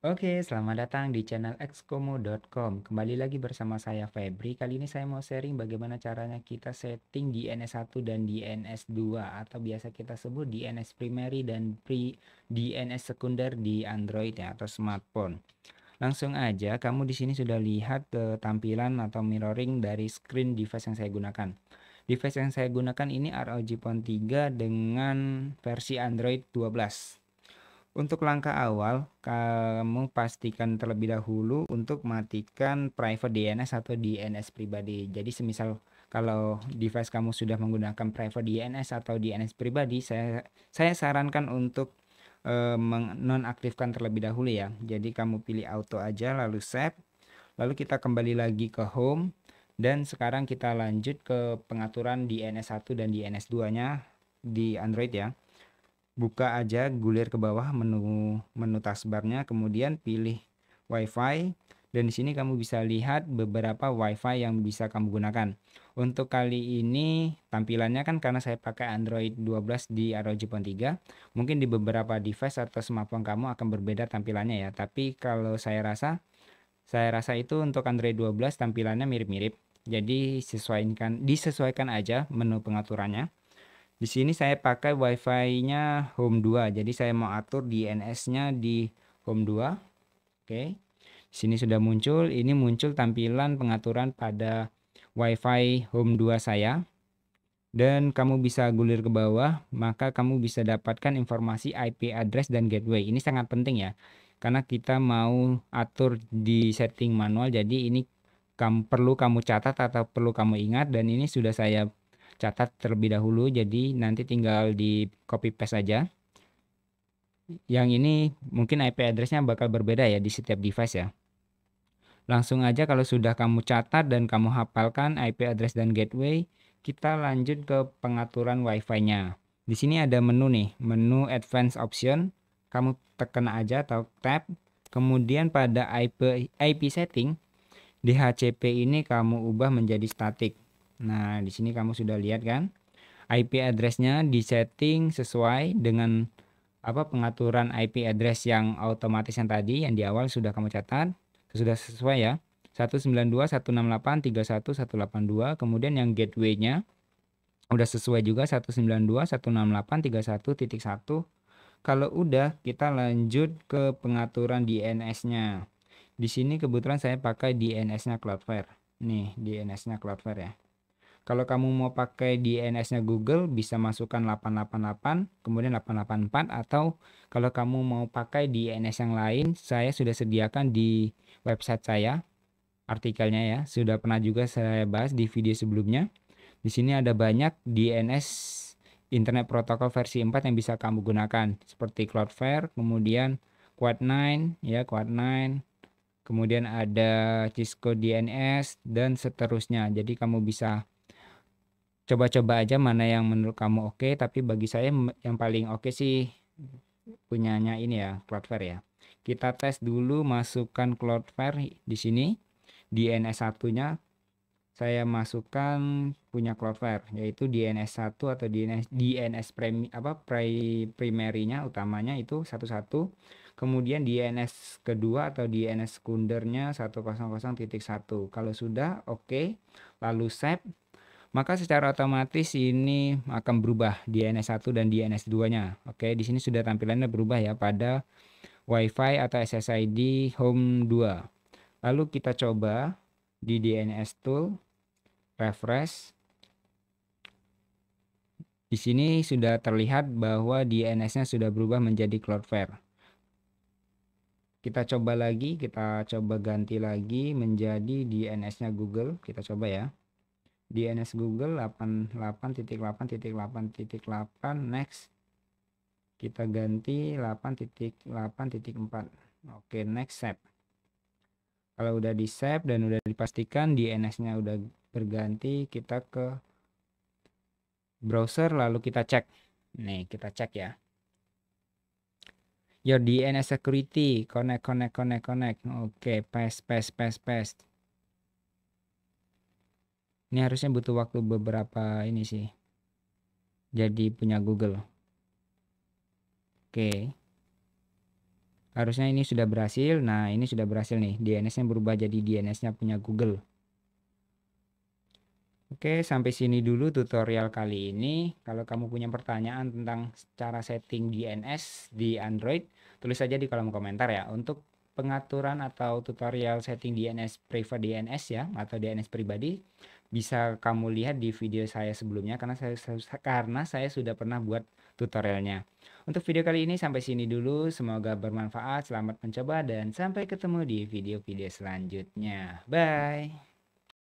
Oke, selamat datang di channel xcomo.com. Kembali lagi bersama saya Febri. Kali ini saya mau sharing bagaimana caranya kita setting di NS1 dan di NS2 atau biasa kita sebut di NS primary dan pre di NS sekunder di Android ya atau smartphone. Langsung aja, kamu di sini sudah lihat eh, tampilan atau mirroring dari screen device yang saya gunakan. Device yang saya gunakan ini ROG Phone 3 dengan versi Android 12 untuk langkah awal, kamu pastikan terlebih dahulu untuk matikan private DNS atau DNS pribadi. Jadi semisal kalau device kamu sudah menggunakan private DNS atau DNS pribadi, saya saya sarankan untuk e, eh, menonaktifkan terlebih dahulu ya. Jadi kamu pilih auto aja lalu save. Lalu kita kembali lagi ke home dan sekarang kita lanjut ke pengaturan DNS1 dan DNS2-nya di Android ya buka aja gulir ke bawah menu menu taskbarnya kemudian pilih WiFi dan di sini kamu bisa lihat beberapa WiFi yang bisa kamu gunakan. Untuk kali ini tampilannya kan karena saya pakai Android 12 di ROG Phone 3, mungkin di beberapa device atau smartphone kamu akan berbeda tampilannya ya. Tapi kalau saya rasa saya rasa itu untuk Android 12 tampilannya mirip-mirip. Jadi sesuaikan disesuaikan aja menu pengaturannya. Di sini saya pakai WiFi-nya Home 2. Jadi saya mau atur DNS-nya di Home 2. Oke. Di sini sudah muncul, ini muncul tampilan pengaturan pada WiFi Home 2 saya. Dan kamu bisa gulir ke bawah, maka kamu bisa dapatkan informasi IP address dan gateway. Ini sangat penting ya. Karena kita mau atur di setting manual, jadi ini kamu perlu kamu catat atau perlu kamu ingat dan ini sudah saya catat terlebih dahulu jadi nanti tinggal di copy paste aja yang ini mungkin IP addressnya bakal berbeda ya di setiap device ya langsung aja kalau sudah kamu catat dan kamu hafalkan IP address dan gateway kita lanjut ke pengaturan wifi nya di sini ada menu nih menu advanced option kamu tekan aja atau tab kemudian pada IP, IP setting dhcp ini kamu ubah menjadi static Nah, di sini kamu sudah lihat kan? IP addressnya di setting sesuai dengan apa pengaturan IP address yang otomatis yang tadi yang di awal sudah kamu catat sudah sesuai ya 192.168.31.182 kemudian yang gateway-nya udah sesuai juga 192.168.31.1 kalau udah kita lanjut ke pengaturan DNS-nya di sini kebetulan saya pakai DNS-nya Cloudflare nih DNS-nya Cloudflare ya kalau kamu mau pakai DNS-nya Google bisa masukkan 888 kemudian 884 atau kalau kamu mau pakai DNS yang lain saya sudah sediakan di website saya artikelnya ya. Sudah pernah juga saya bahas di video sebelumnya. Di sini ada banyak DNS Internet Protocol versi 4 yang bisa kamu gunakan seperti Cloudflare, kemudian Quad9 ya, Quad9, kemudian ada Cisco DNS dan seterusnya. Jadi kamu bisa coba-coba aja mana yang menurut kamu oke okay, tapi bagi saya yang paling oke okay sih punyanya ini ya Cloudflare ya kita tes dulu masukkan Cloudflare di sini dns satunya. saya masukkan punya Cloudflare yaitu dns satu atau DNS DNS premi, apa pri, primernya utamanya itu satu-satu. kemudian DNS kedua atau DNS sekundernya 100.1 kalau sudah oke okay. lalu save maka secara otomatis ini akan berubah di NS1 dan di NS2-nya. Oke, di sini sudah tampilannya berubah ya pada WiFi atau SSID Home 2. Lalu kita coba di DNS tool refresh. Di sini sudah terlihat bahwa DNS-nya sudah berubah menjadi Cloudflare. Kita coba lagi, kita coba ganti lagi menjadi DNS-nya Google. Kita coba ya. DNS Google 88.8.8.8 next kita ganti 8.8.4 oke next save kalau udah di save dan udah dipastikan DNS nya udah berganti kita ke browser lalu kita cek nih kita cek ya your DNS security connect connect connect connect oke okay, paste paste paste paste ini harusnya butuh waktu beberapa ini sih. Jadi punya Google. Oke. Harusnya ini sudah berhasil. Nah, ini sudah berhasil nih. DNS-nya berubah jadi DNS-nya punya Google. Oke, sampai sini dulu tutorial kali ini. Kalau kamu punya pertanyaan tentang cara setting DNS di Android, tulis saja di kolom komentar ya. Untuk pengaturan atau tutorial setting DNS private DNS ya atau DNS pribadi, bisa kamu lihat di video saya sebelumnya karena saya karena saya sudah pernah buat tutorialnya. Untuk video kali ini sampai sini dulu, semoga bermanfaat, selamat mencoba dan sampai ketemu di video-video selanjutnya. Bye.